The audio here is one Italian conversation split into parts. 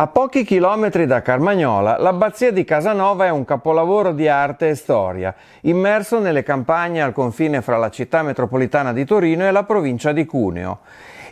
A pochi chilometri da Carmagnola, l'abbazia di Casanova è un capolavoro di arte e storia, immerso nelle campagne al confine fra la città metropolitana di Torino e la provincia di Cuneo.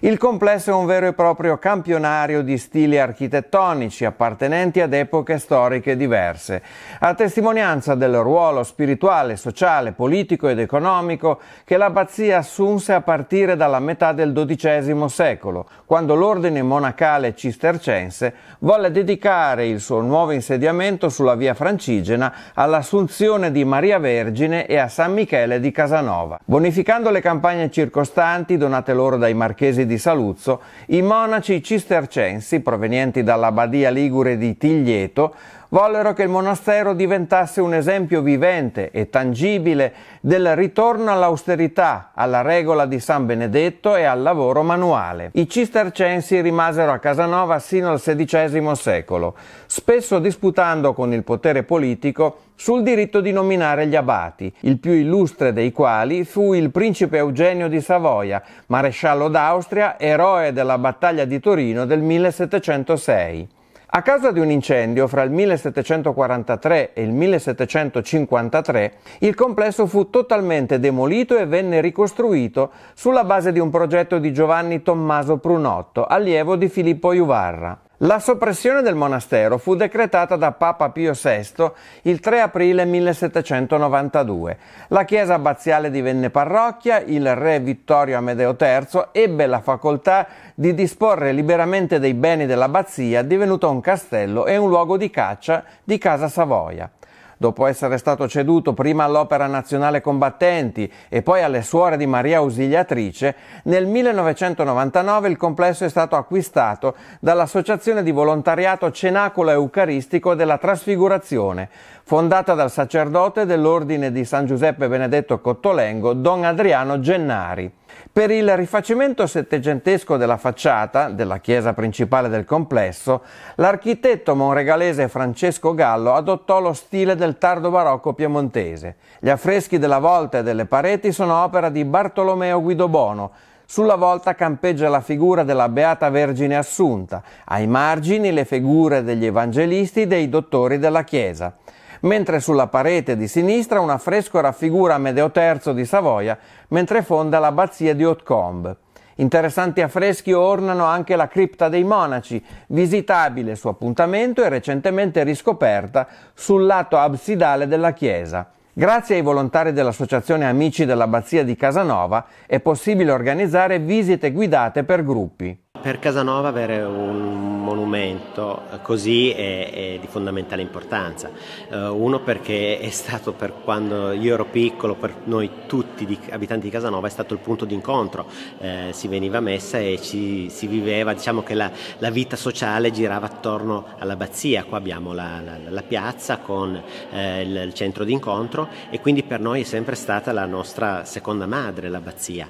Il complesso è un vero e proprio campionario di stili architettonici appartenenti ad epoche storiche diverse, a testimonianza del ruolo spirituale, sociale, politico ed economico che l'abbazia assunse a partire dalla metà del XII secolo, quando l'ordine monacale cistercense volle dedicare il suo nuovo insediamento sulla via Francigena all'Assunzione di Maria Vergine e a San Michele di Casanova. Bonificando le campagne circostanti donate loro dai marchesi di Saluzzo, i monaci cistercensi provenienti dalla Badia Ligure di Tiglieto vollero che il monastero diventasse un esempio vivente e tangibile del ritorno all'austerità, alla regola di San Benedetto e al lavoro manuale. I cistercensi rimasero a Casanova sino al XVI secolo, spesso disputando con il potere politico sul diritto di nominare gli abati, il più illustre dei quali fu il principe Eugenio di Savoia, maresciallo d'Austria, eroe della battaglia di Torino del 1706. A causa di un incendio fra il 1743 e il 1753, il complesso fu totalmente demolito e venne ricostruito sulla base di un progetto di Giovanni Tommaso Prunotto, allievo di Filippo Iuvarra. La soppressione del monastero fu decretata da Papa Pio VI il 3 aprile 1792. La chiesa abbaziale divenne parrocchia, il re Vittorio Amedeo III ebbe la facoltà di disporre liberamente dei beni dell'abbazia, divenuta un castello e un luogo di caccia di Casa Savoia dopo essere stato ceduto prima all'Opera Nazionale Combattenti e poi alle Suore di Maria Ausiliatrice, nel 1999 il complesso è stato acquistato dall'Associazione di Volontariato Cenacolo Eucaristico della Trasfigurazione, fondata dal sacerdote dell'Ordine di San Giuseppe Benedetto Cottolengo, Don Adriano Gennari. Per il rifacimento settecentesco della facciata della chiesa principale del complesso, l'architetto monregalese Francesco Gallo adottò lo stile del tardo barocco piemontese. Gli affreschi della volta e delle pareti sono opera di Bartolomeo Guidobono. Sulla volta campeggia la figura della Beata Vergine Assunta, ai margini le figure degli evangelisti e dei dottori della Chiesa mentre sulla parete di sinistra un affresco raffigura Medeo III di Savoia mentre fonda l'abbazia di Hautecombe. Interessanti affreschi ornano anche la cripta dei monaci, visitabile su appuntamento e recentemente riscoperta sul lato absidale della chiesa. Grazie ai volontari dell'Associazione Amici dell'Abbazia di Casanova è possibile organizzare visite guidate per gruppi per Casanova avere un monumento così è, è di fondamentale importanza. Uh, uno perché è stato per quando io ero piccolo, per noi tutti di, abitanti di Casanova, è stato il punto d'incontro. Uh, si veniva a messa e ci, si viveva, diciamo che la, la, vita sociale girava attorno all'abbazia. Qua abbiamo la, la, la piazza con uh, il, il centro d'incontro e quindi per noi è sempre stata la nostra seconda madre, l'abbazia.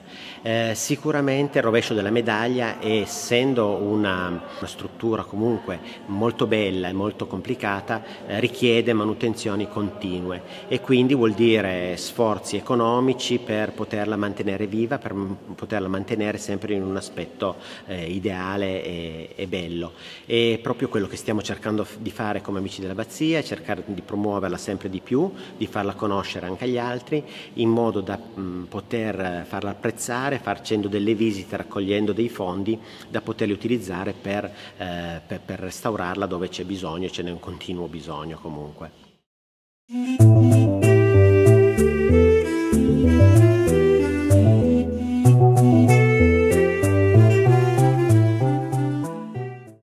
sicuramente il rovescio della medaglia è essendo una, una struttura comunque molto bella e molto complicata, eh, richiede manutenzioni continue e quindi vuol dire sforzi economici per poterla mantenere viva, per poterla mantenere sempre in un aspetto eh, ideale e, e bello. È proprio quello che stiamo cercando di fare come Amici dell'Abbazia, cercare di promuoverla sempre di più, di farla conoscere anche agli altri, in modo da mh, poter farla apprezzare, facendo delle visite, raccogliendo dei fondi da poterli utilizzare per, eh, per, per restaurarla dove c'è bisogno e ce n'è un continuo bisogno comunque.